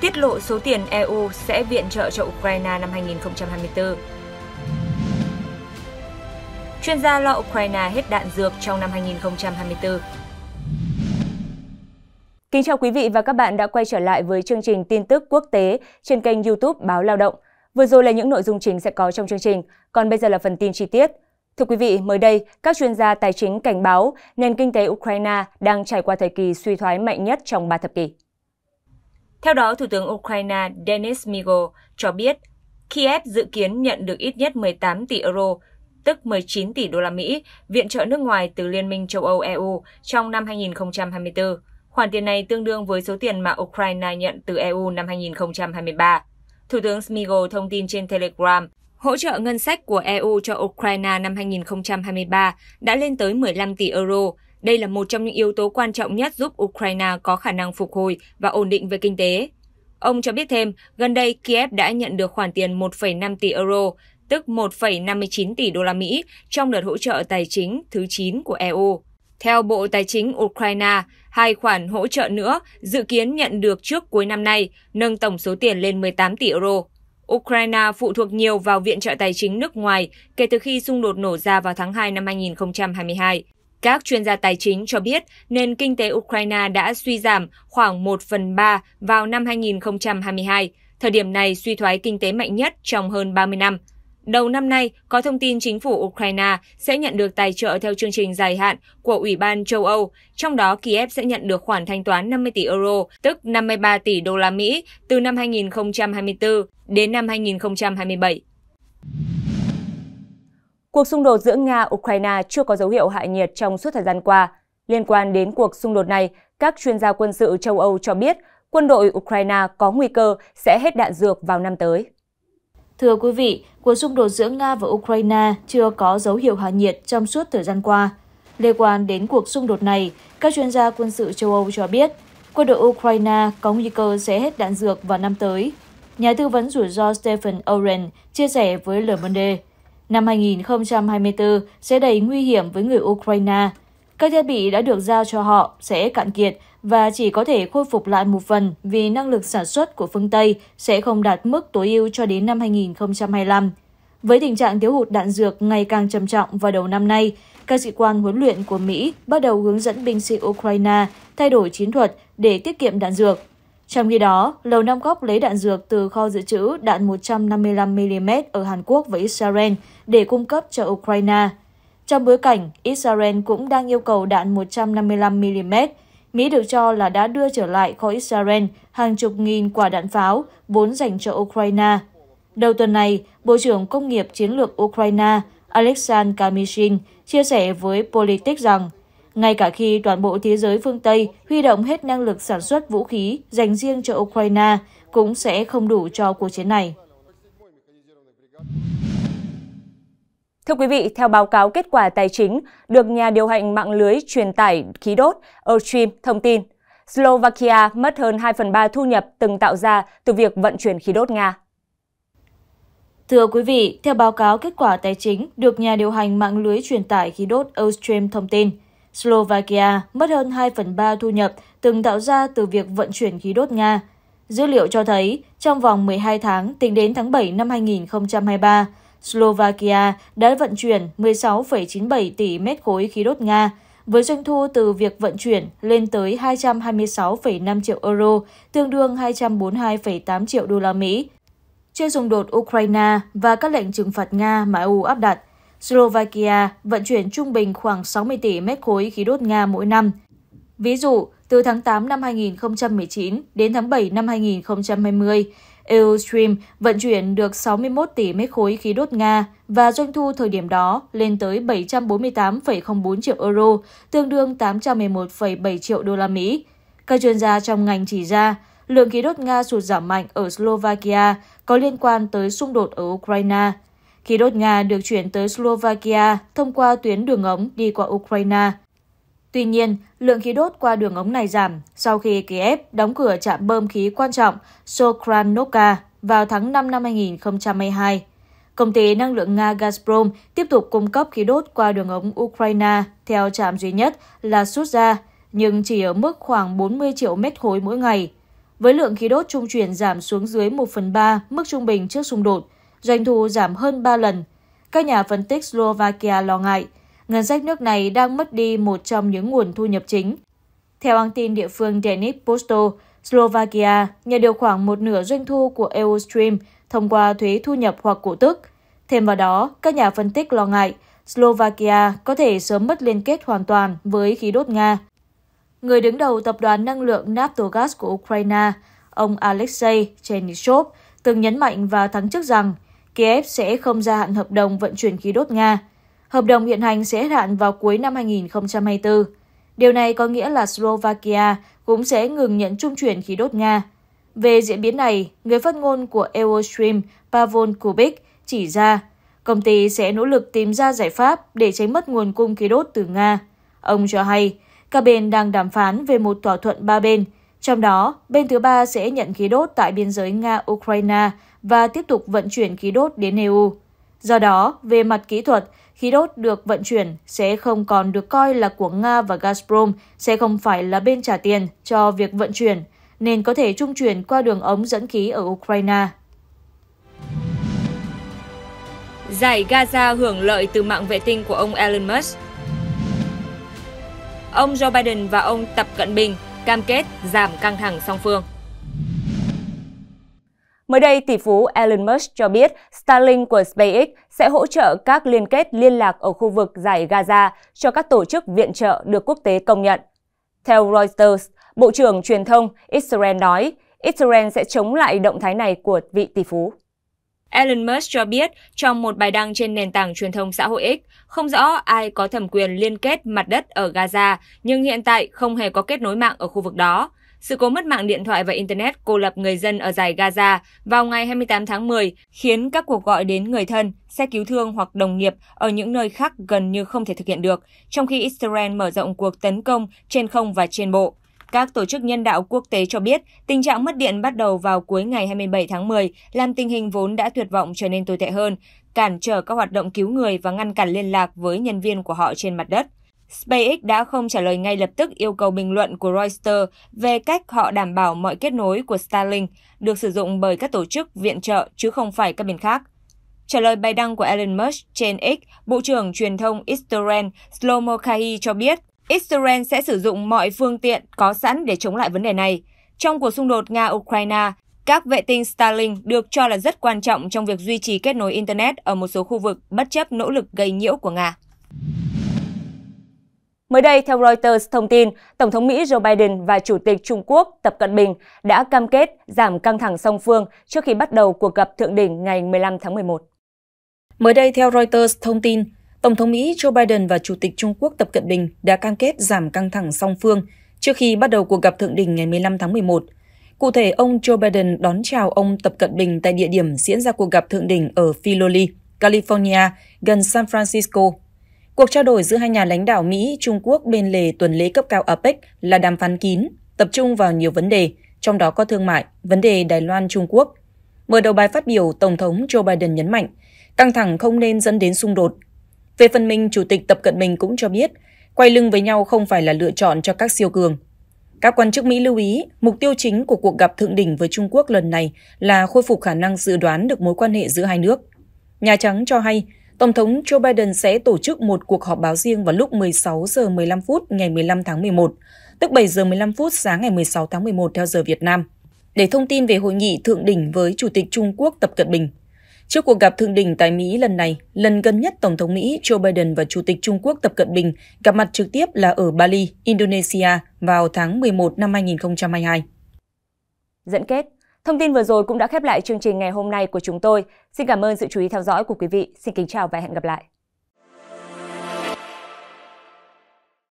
tiết lộ số tiền EU sẽ viện trợ cho Ukraine năm 2024. Chuyên gia lo Ukraine hết đạn dược trong năm 2024. Kính chào quý vị và các bạn đã quay trở lại với chương trình tin tức quốc tế trên kênh YouTube Báo Lao động. Vừa rồi là những nội dung chính sẽ có trong chương trình, còn bây giờ là phần tin chi tiết. Thưa quý vị, mới đây, các chuyên gia tài chính cảnh báo nền kinh tế Ukraine đang trải qua thời kỳ suy thoái mạnh nhất trong 3 thập kỷ. Theo đó, Thủ tướng Ukraine Denis Migo cho biết Kiev dự kiến nhận được ít nhất 18 tỷ euro, tức 19 tỷ đô la Mỹ, viện trợ nước ngoài từ Liên minh châu Âu EU trong năm 2024. Khoản tiền này tương đương với số tiền mà Ukraine nhận từ EU năm 2023. Thủ tướng Smigo thông tin trên Telegram, hỗ trợ ngân sách của EU cho Ukraine năm 2023 đã lên tới 15 tỷ euro, đây là một trong những yếu tố quan trọng nhất giúp Ukraine có khả năng phục hồi và ổn định về kinh tế. Ông cho biết thêm, gần đây Kiev đã nhận được khoản tiền 1,5 tỷ euro, tức 1,59 tỷ đô la Mỹ trong đợt hỗ trợ tài chính thứ 9 của EU. Theo Bộ Tài chính Ukraine, hai khoản hỗ trợ nữa dự kiến nhận được trước cuối năm nay, nâng tổng số tiền lên 18 tỷ euro. Ukraine phụ thuộc nhiều vào viện trợ tài chính nước ngoài kể từ khi xung đột nổ ra vào tháng 2 năm 2022. Các chuyên gia tài chính cho biết nền kinh tế Ukraine đã suy giảm khoảng 1 phần 3 vào năm 2022, thời điểm này suy thoái kinh tế mạnh nhất trong hơn 30 năm. Đầu năm nay, có thông tin chính phủ Ukraine sẽ nhận được tài trợ theo chương trình dài hạn của Ủy ban châu Âu, trong đó Kiev sẽ nhận được khoản thanh toán 50 tỷ euro, tức 53 tỷ đô la Mỹ từ năm 2024 đến năm 2027. Cuộc xung đột giữa Nga-Ukraine chưa có dấu hiệu hạ nhiệt trong suốt thời gian qua. Liên quan đến cuộc xung đột này, các chuyên gia quân sự châu Âu cho biết quân đội Ukraine có nguy cơ sẽ hết đạn dược vào năm tới. Thưa quý vị, cuộc xung đột giữa Nga và Ukraine chưa có dấu hiệu hạ nhiệt trong suốt thời gian qua. Liên quan đến cuộc xung đột này, các chuyên gia quân sự châu Âu cho biết quân đội Ukraine có nguy cơ sẽ hết đạn dược vào năm tới. Nhà tư vấn rủi ro Stephen Oren chia sẻ với Le Monde Năm 2024 sẽ đầy nguy hiểm với người Ukraine. Các thiết bị đã được giao cho họ sẽ cạn kiệt và chỉ có thể khôi phục lại một phần vì năng lực sản xuất của phương Tây sẽ không đạt mức tối ưu cho đến năm 2025. Với tình trạng thiếu hụt đạn dược ngày càng trầm trọng vào đầu năm nay, các sĩ quan huấn luyện của Mỹ bắt đầu hướng dẫn binh sĩ Ukraine thay đổi chiến thuật để tiết kiệm đạn dược. Trong khi đó, Lầu Năm Góc lấy đạn dược từ kho dự trữ đạn 155mm ở Hàn Quốc và Israel để cung cấp cho Ukraine. Trong bối cảnh, Israel cũng đang yêu cầu đạn 155mm. Mỹ được cho là đã đưa trở lại kho Israel hàng chục nghìn quả đạn pháo vốn dành cho Ukraine. Đầu tuần này, Bộ trưởng Công nghiệp Chiến lược Ukraine Alexander Kamishin chia sẻ với Politics rằng ngay cả khi toàn bộ thế giới phương Tây huy động hết năng lực sản xuất vũ khí dành riêng cho Ukraine cũng sẽ không đủ cho cuộc chiến này. Thưa quý vị, theo báo cáo kết quả tài chính được nhà điều hành mạng lưới truyền tải khí đốt Ostream thông tin, Slovakia mất hơn 2 phần 3 thu nhập từng tạo ra từ việc vận chuyển khí đốt Nga. Thưa quý vị, theo báo cáo kết quả tài chính được nhà điều hành mạng lưới truyền tải khí đốt Ostream thông tin, Slovakia mất hơn 2 phần 3 thu nhập từng tạo ra từ việc vận chuyển khí đốt Nga. Dữ liệu cho thấy, trong vòng 12 tháng tính đến tháng 7 năm 2023, Slovakia đã vận chuyển 16,97 tỷ mét khối khí đốt Nga, với doanh thu từ việc vận chuyển lên tới 226,5 triệu euro, tương đương 242,8 triệu đô la Mỹ. Trước xung đột Ukraine và các lệnh trừng phạt Nga mà EU áp đặt, Slovakia vận chuyển trung bình khoảng 60 tỷ mét khối khí đốt Nga mỗi năm. Ví dụ, từ tháng 8 năm 2019 đến tháng 7 năm 2020, Eustream vận chuyển được 61 tỷ mét khối khí đốt Nga và doanh thu thời điểm đó lên tới 748,04 triệu euro, tương đương 811,7 triệu đô la Mỹ. Các chuyên gia trong ngành chỉ ra, lượng khí đốt Nga sụt giảm mạnh ở Slovakia có liên quan tới xung đột ở Ukraine – khí đốt Nga được chuyển tới Slovakia thông qua tuyến đường ống đi qua Ukraine. Tuy nhiên, lượng khí đốt qua đường ống này giảm sau khi Kiev đóng cửa trạm bơm khí quan trọng Sokranovka vào tháng 5 năm 2022. Công ty năng lượng Nga Gazprom tiếp tục cung cấp khí đốt qua đường ống Ukraine theo trạm duy nhất là Suzha, nhưng chỉ ở mức khoảng 40 triệu mét khối mỗi ngày. Với lượng khí đốt trung chuyển giảm xuống dưới 1 phần 3 mức trung bình trước xung đột, doanh thu giảm hơn 3 lần. Các nhà phân tích Slovakia lo ngại, ngân sách nước này đang mất đi một trong những nguồn thu nhập chính. Theo hãng tin địa phương Denis Posto, Slovakia nhận được khoảng một nửa doanh thu của Eurostream thông qua thuế thu nhập hoặc cổ tức. Thêm vào đó, các nhà phân tích lo ngại Slovakia có thể sớm mất liên kết hoàn toàn với khí đốt Nga. Người đứng đầu tập đoàn năng lượng Naftogaz của Ukraine, ông Alexei Chernishov, từng nhấn mạnh vào tháng trước rằng Kiev sẽ không gia hạn hợp đồng vận chuyển khí đốt Nga. Hợp đồng hiện hành sẽ hạn vào cuối năm 2024. Điều này có nghĩa là Slovakia cũng sẽ ngừng nhận trung chuyển khí đốt Nga. Về diễn biến này, người phát ngôn của Eurostream Pavol Kubik chỉ ra công ty sẽ nỗ lực tìm ra giải pháp để tránh mất nguồn cung khí đốt từ Nga. Ông cho hay, các bên đang đàm phán về một thỏa thuận ba bên, trong đó bên thứ ba sẽ nhận khí đốt tại biên giới Nga-Ukraine và tiếp tục vận chuyển khí đốt đến EU. Do đó, về mặt kỹ thuật, khí đốt được vận chuyển sẽ không còn được coi là của Nga và Gazprom sẽ không phải là bên trả tiền cho việc vận chuyển, nên có thể trung chuyển qua đường ống dẫn khí ở Ukraine. Giải Gaza hưởng lợi từ mạng vệ tinh của ông Elon Musk Ông Joe Biden và ông Tập Cận Bình cam kết giảm căng thẳng song phương. Mới đây, tỷ phú Elon Musk cho biết Starlink của SpaceX sẽ hỗ trợ các liên kết liên lạc ở khu vực giải Gaza cho các tổ chức viện trợ được quốc tế công nhận. Theo Reuters, Bộ trưởng Truyền thông Israel nói Israel sẽ chống lại động thái này của vị tỷ phú. Elon Musk cho biết trong một bài đăng trên nền tảng truyền thông xã hội X, không rõ ai có thẩm quyền liên kết mặt đất ở Gaza, nhưng hiện tại không hề có kết nối mạng ở khu vực đó. Sự cố mất mạng điện thoại và Internet cô lập người dân ở giải Gaza vào ngày 28 tháng 10 khiến các cuộc gọi đến người thân, xe cứu thương hoặc đồng nghiệp ở những nơi khác gần như không thể thực hiện được, trong khi Israel mở rộng cuộc tấn công trên không và trên bộ. Các tổ chức nhân đạo quốc tế cho biết tình trạng mất điện bắt đầu vào cuối ngày 27 tháng 10, làm tình hình vốn đã tuyệt vọng trở nên tồi tệ hơn, cản trở các hoạt động cứu người và ngăn cản liên lạc với nhân viên của họ trên mặt đất. SpaceX đã không trả lời ngay lập tức yêu cầu bình luận của Reuters về cách họ đảm bảo mọi kết nối của Starlink được sử dụng bởi các tổ chức viện trợ chứ không phải các bên khác. Trả lời bài đăng của Elon Musk trên X, Bộ trưởng Truyền thông Israel Shlomo Kahi cho biết Israel sẽ sử dụng mọi phương tiện có sẵn để chống lại vấn đề này. Trong cuộc xung đột Nga-Ukraine, các vệ tinh Starlink được cho là rất quan trọng trong việc duy trì kết nối Internet ở một số khu vực bất chấp nỗ lực gây nhiễu của Nga. Mới đây, theo Reuters thông tin, Tổng thống Mỹ Joe Biden và Chủ tịch Trung Quốc Tập Cận Bình đã cam kết giảm căng thẳng song phương trước khi bắt đầu cuộc gặp thượng đỉnh ngày 15 tháng 11. Mới đây, theo Reuters thông tin, Tổng thống Mỹ Joe Biden và Chủ tịch Trung Quốc Tập Cận Bình đã cam kết giảm căng thẳng song phương trước khi bắt đầu cuộc gặp thượng đỉnh ngày 15 tháng 11. Cụ thể, ông Joe Biden đón chào ông Tập Cận Bình tại địa điểm diễn ra cuộc gặp thượng đỉnh ở Philoli, California, gần San Francisco Cuộc trao đổi giữa hai nhà lãnh đạo Mỹ, Trung Quốc bên lề tuần lễ cấp cao APEC là đàm phán kín, tập trung vào nhiều vấn đề, trong đó có thương mại, vấn đề Đài Loan Trung Quốc. Mở đầu bài phát biểu, Tổng thống Joe Biden nhấn mạnh, căng thẳng không nên dẫn đến xung đột. Về phần mình, Chủ tịch Tập Cận Bình cũng cho biết, quay lưng với nhau không phải là lựa chọn cho các siêu cường. Các quan chức Mỹ lưu ý, mục tiêu chính của cuộc gặp thượng đỉnh với Trung Quốc lần này là khôi phục khả năng dự đoán được mối quan hệ giữa hai nước. Nhà Trắng cho hay, Tổng thống Joe Biden sẽ tổ chức một cuộc họp báo riêng vào lúc 16 giờ 15 phút ngày 15 tháng 11, tức 7 giờ 15 phút sáng ngày 16 tháng 11 theo giờ Việt Nam, để thông tin về hội nghị thượng đỉnh với Chủ tịch Trung Quốc Tập Cận Bình. Trước cuộc gặp thượng đỉnh tại Mỹ lần này, lần gần nhất Tổng thống Mỹ Joe Biden và Chủ tịch Trung Quốc Tập Cận Bình gặp mặt trực tiếp là ở Bali, Indonesia vào tháng 11 năm 2022. Dẫn kết Thông tin vừa rồi cũng đã khép lại chương trình ngày hôm nay của chúng tôi. Xin cảm ơn sự chú ý theo dõi của quý vị. Xin kính chào và hẹn gặp lại.